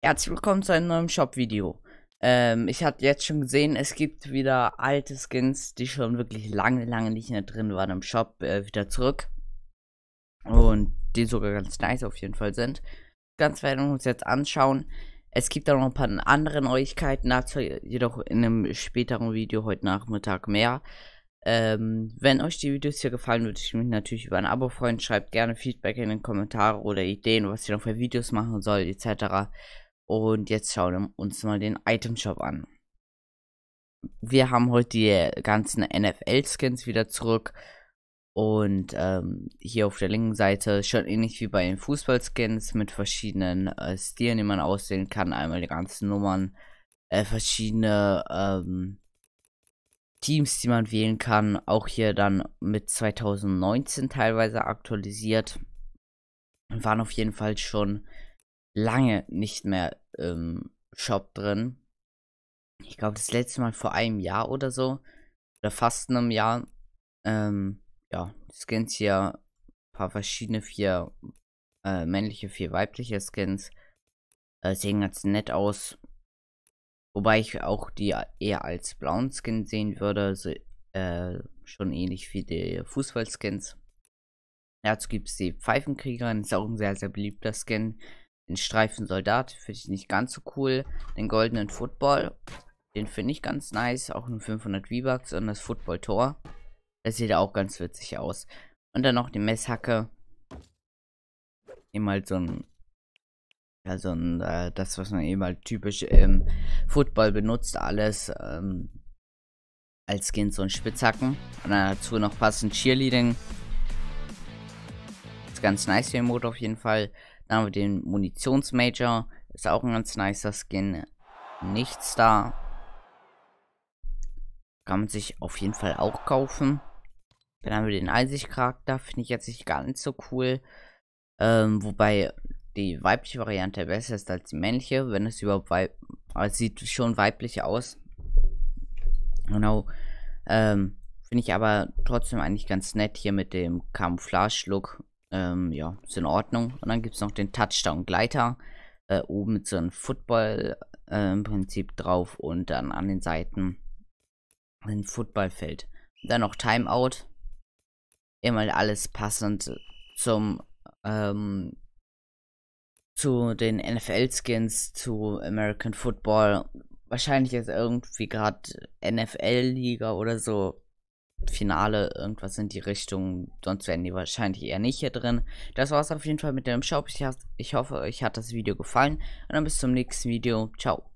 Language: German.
Herzlich willkommen zu einem neuen Shop-Video. Ähm, ich hatte jetzt schon gesehen, es gibt wieder alte Skins, die schon wirklich lange, lange nicht mehr drin waren im Shop, äh, wieder zurück. Und die sogar ganz nice auf jeden Fall sind. Ganz werden wir uns jetzt anschauen. Es gibt da noch ein paar andere Neuigkeiten, dazu jedoch in einem späteren Video heute Nachmittag mehr. Ähm, wenn euch die Videos hier gefallen, würde ich mich natürlich über ein Abo freuen. Schreibt gerne Feedback in den Kommentaren oder Ideen, was ihr noch für Videos machen soll, etc. Und jetzt schauen wir uns mal den Item Shop an. Wir haben heute die ganzen NFL-Skins wieder zurück. Und ähm, hier auf der linken Seite schon ähnlich wie bei den Fußball-Skins mit verschiedenen äh, Stilen, die man auswählen kann. Einmal die ganzen Nummern, äh, verschiedene ähm, Teams, die man wählen kann. Auch hier dann mit 2019 teilweise aktualisiert. Waren auf jeden Fall schon lange nicht mehr im ähm, Shop drin. Ich glaube, das letzte Mal vor einem Jahr oder so. Oder fast einem Jahr. Ähm, ja, Skins hier. Ein paar verschiedene, vier äh, männliche, vier weibliche Skins. Äh, sehen ganz nett aus. Wobei ich auch die eher als blauen Skin sehen würde. So, äh, schon ähnlich wie die Fußballskins. Dazu gibt es die Pfeifenkriegerin, ist auch ein sehr, sehr beliebter Skin den Streifen Soldat finde ich nicht ganz so cool. Den goldenen Football, den finde ich ganz nice. Auch nur 500 V-Bucks und das Football Tor. Das sieht auch ganz witzig aus. Und dann noch die Messhacke. Eben halt so ein. Ja, so ein. Äh, das, was man eben halt typisch im Football benutzt, alles. Ähm, als Kind so ein Spitzhacken. Und dazu noch passend Cheerleading. Ist ganz nice, der Mode auf jeden Fall. Dann haben wir den Munitionsmajor. Ist auch ein ganz nicer Skin. Nichts da. Kann man sich auf jeden Fall auch kaufen. Dann haben wir den einsicht charakter Finde ich jetzt nicht ganz so cool. Ähm, wobei die weibliche Variante besser ist als die männliche, wenn es überhaupt weib es also sieht schon weiblich aus. Genau. Ähm, Finde ich aber trotzdem eigentlich ganz nett hier mit dem Camouflage-Look. Ähm, ja, ist in Ordnung. Und dann gibt es noch den Touchdown-Gleiter. Äh, oben mit so einem Football äh, im Prinzip drauf und dann an den Seiten ein Footballfeld. Dann noch Timeout. Immer alles passend zum ähm, zu den NFL-Skins, zu American Football. Wahrscheinlich ist irgendwie gerade NFL-Liga oder so Finale, irgendwas in die Richtung. Sonst wären die wahrscheinlich eher nicht hier drin. Das war es auf jeden Fall mit dem Shop. Ich, ich hoffe, euch hat das Video gefallen. Und dann bis zum nächsten Video. Ciao.